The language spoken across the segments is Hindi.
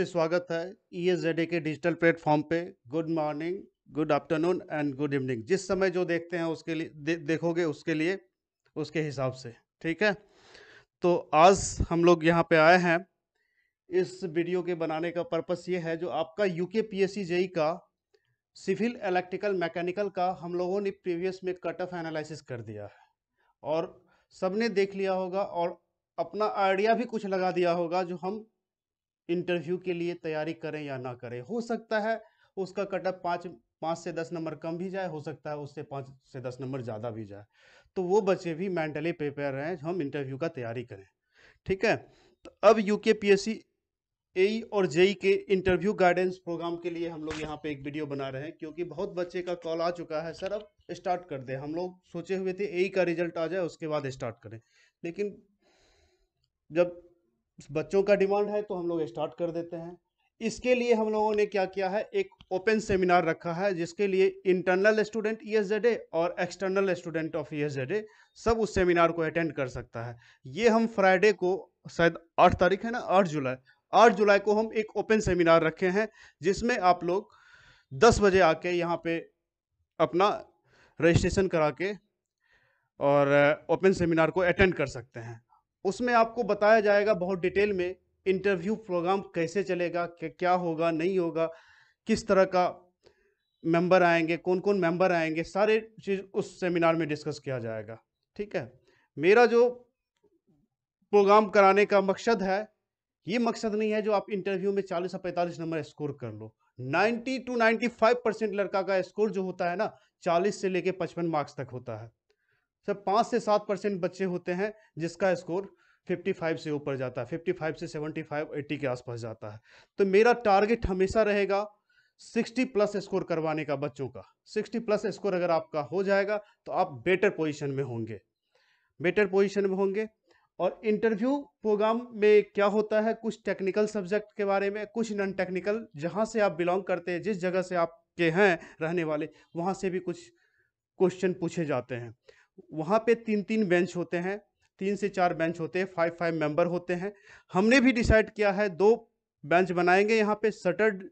से स्वागत है ई एस जेड ए के डिजिटल प्लेटफॉर्म पे good morning good afternoon and good evening जिस समय जो देखते हैं उसके लिए दे, देखोगे उसके लिए उसके हिसाब से ठीक है तो आज हम लोग यहाँ पे आए हैं इस वीडियो के बनाने का पर्पस ये है जो आपका यूके पीएससी जेई का सिविल इलेक्ट्रिकल मैकेनिकल का हम लोगों ने प्रीवियस में कट ऑफ एनालिसिस कर दिया है और सबने देख लिया होगा और अपना आइडिया भी कुछ लगा दिया होगा जो हम इंटरव्यू के लिए तैयारी करें या ना करें हो सकता है उसका कटअप पाँच पाँच से दस नंबर कम भी जाए हो सकता है उससे पाँच से दस नंबर ज़्यादा भी जाए तो वो बच्चे भी मेंटली प्रिपेयर रहें हम इंटरव्यू का तैयारी करें ठीक है तो अब यू के पी एस सी ए और जेई के इंटरव्यू गाइडेंस प्रोग्राम के लिए हम लोग यहाँ पे एक वीडियो बना रहे हैं क्योंकि बहुत बच्चे का कॉल आ चुका है सर अब स्टार्ट कर दें हम लोग सोचे हुए थे ए का रिजल्ट आ जाए उसके बाद स्टार्ट करें लेकिन जब बच्चों का डिमांड है तो हम लोग स्टार्ट कर देते हैं इसके लिए हम लोगों ने क्या किया है एक ओपन सेमिनार रखा है जिसके लिए इंटरनल स्टूडेंट ई e और external student of E e सब उस सेमिनार को अटेंड कर सकता है ये हम फ्राइडे को शायद आठ तारीख है ना आठ जुलाई आठ जुलाई को हम एक ओपन सेमिनार रखे हैं जिसमें आप लोग दस बजे आके यहाँ पे अपना रजिस्ट्रेशन करा के और ओपन सेमिनार को अटेंड कर सकते हैं उसमें आपको बताया जाएगा बहुत डिटेल में इंटरव्यू प्रोग्राम कैसे चलेगा क्या होगा नहीं होगा किस तरह का मेंबर आएंगे कौन कौन मेंबर आएंगे सारे चीज़ उस सेमिनार में डिस्कस किया जाएगा ठीक है मेरा जो प्रोग्राम कराने का मकसद है ये मकसद नहीं है जो आप इंटरव्यू में 40 या 45 नंबर स्कोर कर लो 90 टू 95 परसेंट लड़का का स्कोर जो होता है ना 40 से लेके 55 मार्क्स तक होता है सर पाँच से सात परसेंट बच्चे होते हैं जिसका स्कोर 55 से ऊपर जाता है 55 से 75 80 के आसपास जाता है तो मेरा टारगेट हमेशा रहेगा 60 प्लस स्कोर करवाने का बच्चों का 60 प्लस स्कोर अगर आपका हो जाएगा तो आप बेटर पोजीशन में होंगे बेटर पोजीशन में होंगे और इंटरव्यू प्रोग्राम में क्या होता है कुछ टेक्निकल सब्जेक्ट के बारे में कुछ नॉन टेक्निकल जहाँ से आप बिलोंग करते हैं जिस जगह से आपके हैं रहने वाले वहाँ से भी कुछ क्वेश्चन पूछे जाते हैं वहाँ पे तीन तीन बेंच होते हैं तीन से चार बेंच होते हैं फाइव फाइव मेंबर होते हैं हमने भी डिसाइड किया है दो बेंच बनाएंगे यहाँ पे सटरडे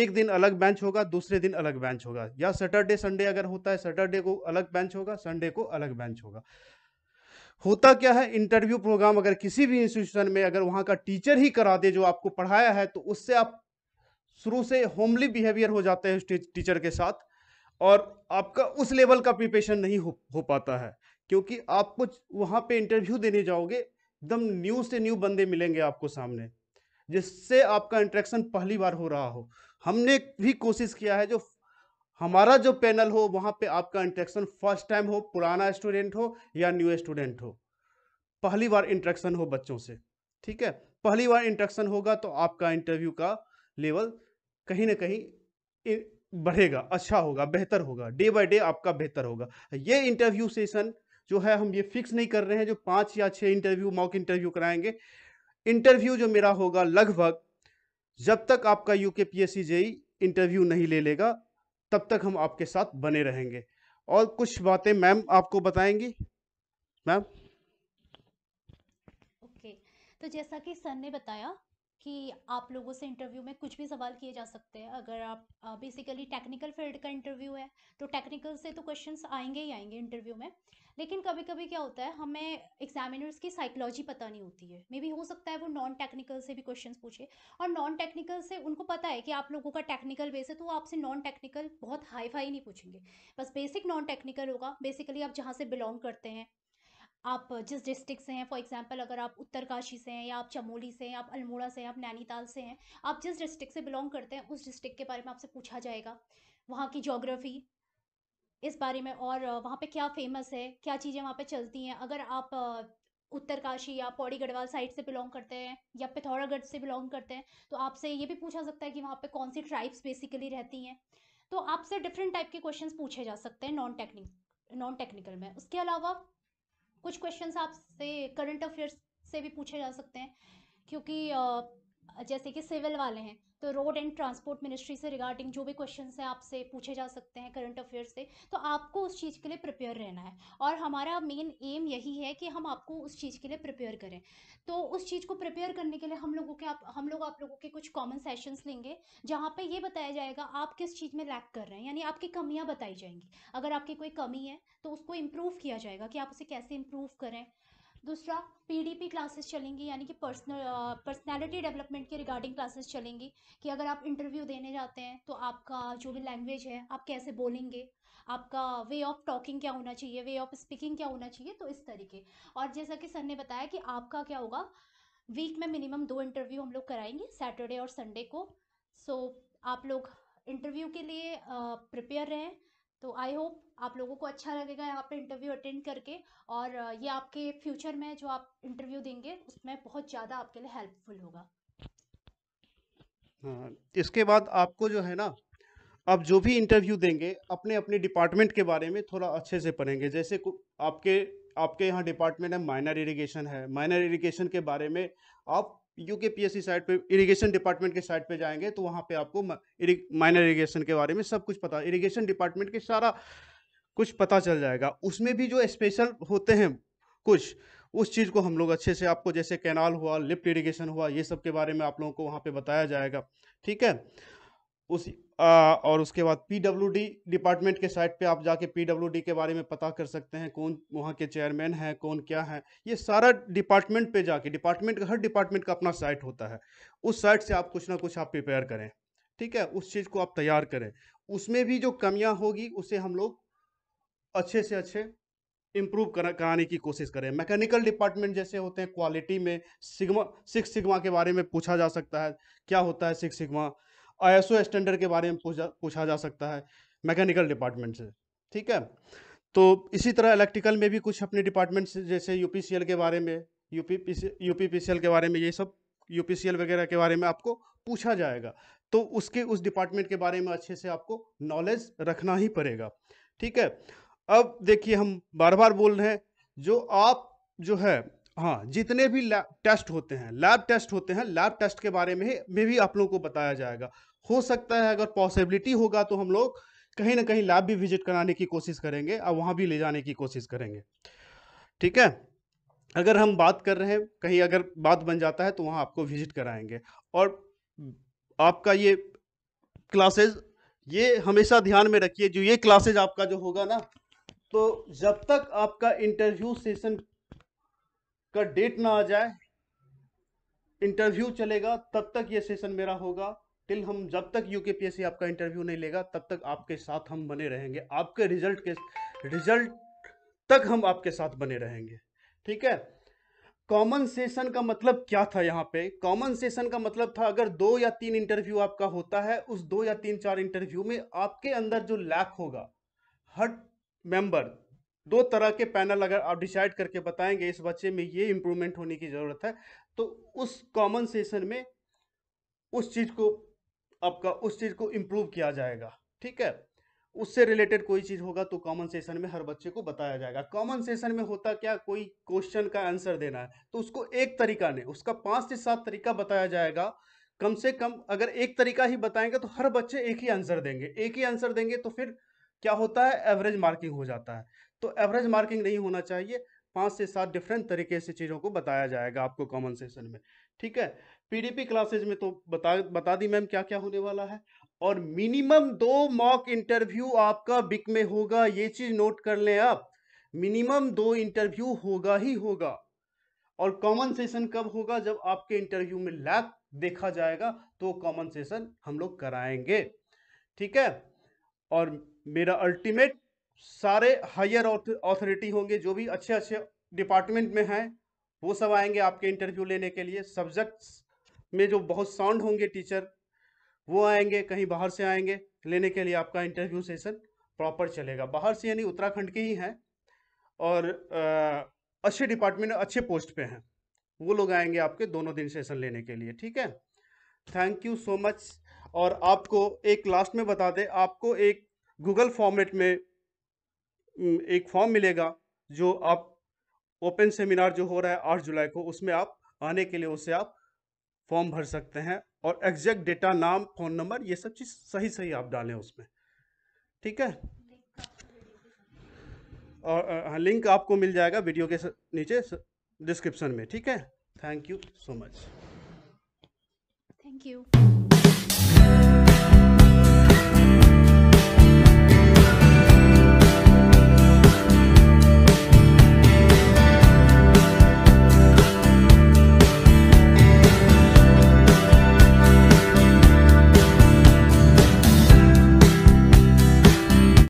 एक दिन अलग बेंच होगा दूसरे दिन अलग बेंच होगा या सैटरडे संडे अगर होता है सैटरडे को अलग बेंच होगा संडे को अलग बेंच होगा होता क्या है इंटरव्यू प्रोग्राम अगर किसी भी इंस्टीट्यूशन में अगर वहाँ का टीचर ही करा दे जो आपको पढ़ाया है तो उससे आप शुरू से होमली बिहेवियर हो जाते हैं टीचर के साथ और आपका उस लेवल का प्रिपेशन नहीं हो हो पाता है क्योंकि आप कुछ वहाँ पे इंटरव्यू देने जाओगे एकदम न्यू से न्यू बंदे मिलेंगे आपको सामने जिससे आपका इंट्रैक्शन पहली बार हो रहा हो हमने भी कोशिश किया है जो हमारा जो पैनल हो वहाँ पे आपका इंट्रैक्शन फर्स्ट टाइम हो पुराना स्टूडेंट हो या न्यू स्टूडेंट हो पहली बार इंट्रैक्शन हो बच्चों से ठीक है पहली बार इंट्रैक्शन होगा तो आपका इंटरव्यू का लेवल कहीं ना कहीं बढ़ेगा अच्छा होगा बेहतर होगा डे बाय डे आपका बेहतर होगा ये इंटरव्यू सेशन जो है हम ये फिक्स नहीं कर रहे हैं जो पांच या छह इंटरव्यू मॉक इंटरव्यू कराएंगे इंटरव्यू जो मेरा होगा लगभग जब तक आपका यूके के पी एस जेई इंटरव्यू नहीं ले लेगा तब तक हम आपके साथ बने रहेंगे और कुछ बातें मैम आपको बताएंगी मैम ओके okay. तो जैसा कि सर ने बताया कि आप लोगों से इंटरव्यू में कुछ भी सवाल किए जा सकते हैं अगर आप बेसिकली टेक्निकल फील्ड का इंटरव्यू है तो टेक्निकल से तो क्वेश्चंस आएंगे ही आएंगे इंटरव्यू में लेकिन कभी कभी क्या होता है हमें एग्जामिनर्स की साइकोलॉजी पता नहीं होती है मे बी हो सकता है वो नॉन टेक्निकल से भी क्वेश्चन पूछे और नॉन टेक्निकल से उनको पता है कि आप लोगों का टेक्निकल बेस है तो आपसे नॉन टेक्निकल बहुत हाई फाई नहीं पूछेंगे बस बेसिक नॉन टेक्निकल होगा बेसिकली आप जहाँ से बिलोंग करते हैं आप जिस डिस्ट्रिक्ट से हैं फॉर एग्जांपल अगर आप उत्तरकाशी से हैं या आप चमोली से हैं आप अल्मोड़ा से हैं आप नैनीताल से हैं आप जिस डिस्ट्रिक्ट से बिलोंग करते हैं उस डिस्ट्रिक्ट के बारे में आपसे पूछा जाएगा वहाँ की जोग्राफ़ी इस बारे में और वहाँ पे क्या फेमस है क्या चीज़ें वहाँ पे चलती हैं अगर आप उत्तरकाशी या पौड़ी गढ़वाल साइड से बिलोंग करते हैं या पिथौरागढ़ से बिलोंग करते हैं तो आपसे ये भी पूछा सकता है कि वहाँ पे कौन सी ट्राइब्स बेसिकली रहती हैं तो आपसे डिफरेंट टाइप के क्वेश्चंस पूछे जा सकते हैं नॉन टेक्निक नॉन टेक्निकल में उसके अलावा कुछ क्वेश्चन आपसे करंट अफेयर्स से भी पूछे जा सकते हैं क्योंकि जैसे कि सिविल वाले हैं तो रोड एंड ट्रांसपोर्ट मिनिस्ट्री से रिगार्डिंग जो भी क्वेश्चन हैं आपसे पूछे जा सकते हैं करंट अफेयर से तो आपको उस चीज़ के लिए प्रिपेयर रहना है और हमारा मेन एम यही है कि हम आपको उस चीज़ के लिए प्रिपेयर करें तो उस चीज़ को प्रिपेयर करने के लिए हम लोगों के आप हम लोग आप लोगों के कुछ कॉमन सेशंस लेंगे जहाँ पर ये बताया जाएगा आप किस चीज़ में लैक कर रहे हैं यानी आपकी कमियाँ बताई जाएंगी अगर आपकी कोई कमी है तो उसको इम्प्रूव किया जाएगा कि आप उसे कैसे इम्प्रूव करें दूसरा पीडीपी क्लासेस चलेंगी यानी कि पर्सनल पर्सनैलिटी डेवलपमेंट के रिगार्डिंग क्लासेस चलेंगी कि अगर आप इंटरव्यू देने जाते हैं तो आपका जो भी लैंग्वेज है आप कैसे बोलेंगे आपका वे ऑफ टॉकिंग क्या होना चाहिए वे ऑफ स्पीकिंग क्या होना चाहिए तो इस तरीके और जैसा कि सर ने बताया कि आपका क्या होगा वीक में मिनिमम दो इंटरव्यू हम लोग कराएंगे सैटरडे और संडे को सो so, आप लोग इंटरव्यू के लिए प्रिपेयर रहें तो आई होप आप लोगों को अच्छा लगेगा यहाँ पे इंटरव्यू अटेंड करके और ये आपके फ्यूचर में जो आप इंटरव्यू देंगे उसमें बहुत ज़्यादा आपके लिए हेल्पफुल होगा हाँ, इसके बाद आपको जो है ना आप जो भी इंटरव्यू देंगे अपने अपने डिपार्टमेंट के बारे में थोड़ा अच्छे से पढ़ेंगे जैसे आपके आपके यहाँ डिपार्टमेंट है माइनर इरिगेशन है माइनर इरिगेशन के बारे में आप यूके पीएससी साइट पे इरिगेशन डिपार्टमेंट के साइट पे जाएंगे तो वहाँ पे आपको माइनर इरिगेशन के बारे में सब कुछ पता इरिगेशन डिपार्टमेंट के सारा कुछ पता चल जाएगा उसमें भी जो स्पेशल होते हैं कुछ उस चीज़ को हम लोग अच्छे से आपको जैसे कैनाल हुआ लिफ्ट इरिगेशन हुआ ये सब के बारे में आप लोगों को वहाँ पर बताया जाएगा ठीक है उस आ, और उसके बाद पीडब्ल्यूडी डिपार्टमेंट के साइट पे आप जाके पीडब्ल्यूडी के बारे में पता कर सकते हैं कौन वहाँ के चेयरमैन हैं कौन क्या है ये सारा डिपार्टमेंट पे जाके डिपार्टमेंट का हर डिपार्टमेंट का अपना साइट होता है उस साइट से आप कुछ ना कुछ आप प्रिपेयर करें ठीक है उस चीज़ को आप तैयार करें उसमें भी जो कमियाँ होगी उसे हम लोग अच्छे से अच्छे इम्प्रूव कराने की कोशिश करें मैकेनिकल डिपार्टमेंट जैसे होते हैं क्वालिटी में सिग्मा सिक्स सिग्मा के बारे में पूछा जा सकता है क्या होता है सिक्स सिग्मा आईएसओ स्टैंडर्ड के बारे में पूछा पूछा जा सकता है मैकेनिकल डिपार्टमेंट से ठीक है तो इसी तरह इलेक्ट्रिकल में भी कुछ अपने डिपार्टमेंट्स जैसे यू के बारे में यू पी पी के बारे में ये सब यू वगैरह के बारे में आपको पूछा जाएगा तो उसके उस डिपार्टमेंट के बारे में अच्छे से आपको नॉलेज रखना ही पड़ेगा ठीक है अब देखिए हम बार बार बोल रहे हैं जो आप जो है हाँ जितने भी टेस्ट होते हैं लैब टेस्ट होते हैं लैब टेस्ट के बारे में में भी आप लोगों को बताया जाएगा हो सकता है अगर पॉसिबिलिटी होगा तो हम लोग कहीं ना कहीं लैब भी विजिट कराने की कोशिश करेंगे और वहाँ भी ले जाने की कोशिश करेंगे ठीक है अगर हम बात कर रहे हैं कहीं अगर बात बन जाता है तो वहाँ आपको विजिट कराएंगे और आपका ये क्लासेज ये हमेशा ध्यान में रखिए जो ये क्लासेज आपका जो होगा ना तो जब तक आपका इंटरव्यू सेशन का डेट ना आ जाए इंटरव्यू चलेगा तब तक ये सेशन मेरा होगा टिल हम जब तक यू के आपका इंटरव्यू नहीं लेगा तब तक आपके साथ हम बने रहेंगे आपके रिजल्ट के रिजल्ट तक हम आपके साथ बने रहेंगे ठीक है कॉमन सेशन का मतलब क्या था यहाँ पे कॉमन सेशन का मतलब था अगर दो या तीन इंटरव्यू आपका होता है उस दो या तीन चार इंटरव्यू में आपके अंदर जो लैक होगा हर मेंबर दो तरह के पैनल अगर आप डिसाइड करके बताएंगे इस बच्चे में ये इम्प्रूवमेंट होने की ज़रूरत है तो उस कॉमन सेशन में उस चीज़ को आपका उस चीज़ को इम्प्रूव किया जाएगा ठीक है उससे रिलेटेड कोई चीज़ होगा तो कॉमन सेशन में हर बच्चे को बताया जाएगा कॉमन सेशन में होता क्या कोई क्वेश्चन का आंसर देना है तो उसको एक तरीका नहीं उसका पाँच से सात तरीका बताया जाएगा कम से कम अगर एक तरीका ही बताएंगे तो हर बच्चे एक ही आंसर देंगे एक ही आंसर देंगे तो फिर क्या होता है एवरेज मार्किंग हो जाता है तो एवरेज मार्किंग नहीं होना चाहिए पाँच से सात डिफरेंट तरीके से चीज़ों को बताया जाएगा आपको कॉमन सेशन में ठीक है पीडीपी क्लासेज में तो बता बता दी मैम क्या क्या होने वाला है और मिनिमम दो मॉक इंटरव्यू आपका बिक में होगा ये चीज़ नोट कर लें आप मिनिमम दो इंटरव्यू होगा ही होगा और कॉमन सेशन कब होगा जब आपके इंटरव्यू में लैक देखा जाएगा तो कॉमन सेशन हम लोग कराएंगे ठीक है और मेरा अल्टीमेट सारे हायर ऑथोरिटी होंगे जो भी अच्छे अच्छे डिपार्टमेंट में हैं वो सब आएंगे आपके इंटरव्यू लेने के लिए सब्जेक्ट्स में जो बहुत साउंड होंगे टीचर वो आएंगे कहीं बाहर से आएंगे लेने के लिए आपका इंटरव्यू सेशन प्रॉपर चलेगा बाहर से यानी उत्तराखंड के ही हैं और आ, अच्छे डिपार्टमेंट अच्छे पोस्ट पे हैं वो लोग आएंगे आपके दोनों दिन सेशन लेने के लिए ठीक है थैंक यू सो मच और आपको एक लास्ट में बता दें आपको एक गूगल फॉर्मेट में एक फॉर्म मिलेगा जो आप ओपन सेमिनार जो हो रहा है आठ जुलाई को उसमें आप आने के लिए उसे आप फॉर्म भर सकते हैं और एग्जैक्ट डेटा नाम फ़ोन नंबर ये सब चीज़ सही सही आप डालें उसमें ठीक है और हाँ, लिंक आपको मिल जाएगा वीडियो के नीचे डिस्क्रिप्शन में ठीक है thank you so much thank you